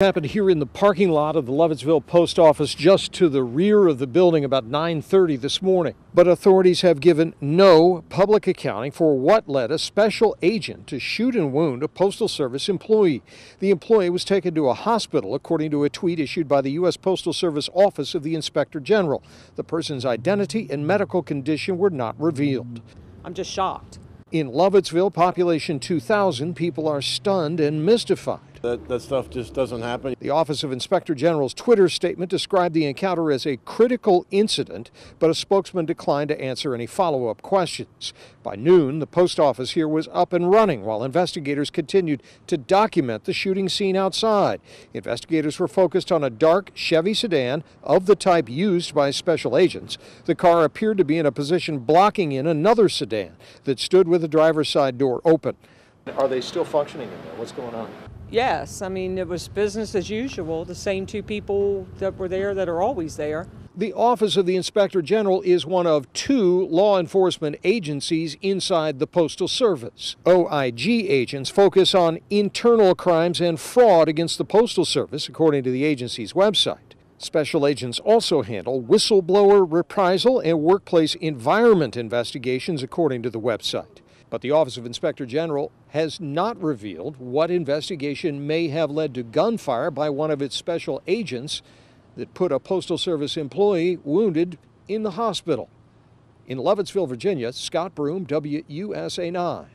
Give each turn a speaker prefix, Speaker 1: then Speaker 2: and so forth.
Speaker 1: happened here in the parking lot of the Lovettsville Post Office just to the rear of the building about 9.30 this morning. But authorities have given no public accounting for what led a special agent to shoot and wound a Postal Service employee. The employee was taken to a hospital according to a tweet issued by the U.S. Postal Service Office of the Inspector General. The person's identity and medical condition were not revealed. I'm just shocked. In Lovettsville, population 2,000, people are stunned and mystified. That, that stuff just doesn't happen. The Office of Inspector General's Twitter statement described the encounter as a critical incident, but a spokesman declined to answer any follow up questions. By noon, the post office here was up and running while investigators continued to document the shooting scene outside. Investigators were focused on a dark Chevy sedan of the type used by special agents. The car appeared to be in a position blocking in another sedan that stood with the driver's side door open.
Speaker 2: Are they still functioning in there? What's going on?
Speaker 1: Yes, I mean, it was business as usual, the same two people that were there that are always there. The Office of the Inspector General is one of two law enforcement agencies inside the Postal Service. OIG agents focus on internal crimes and fraud against the Postal Service, according to the agency's website. Special agents also handle whistleblower reprisal and workplace environment investigations, according to the website. But the Office of Inspector General has not revealed what investigation may have led to gunfire by one of its special agents that put a Postal Service employee wounded in the hospital. In Lovettsville, Virginia, Scott Broom, WUSA 9.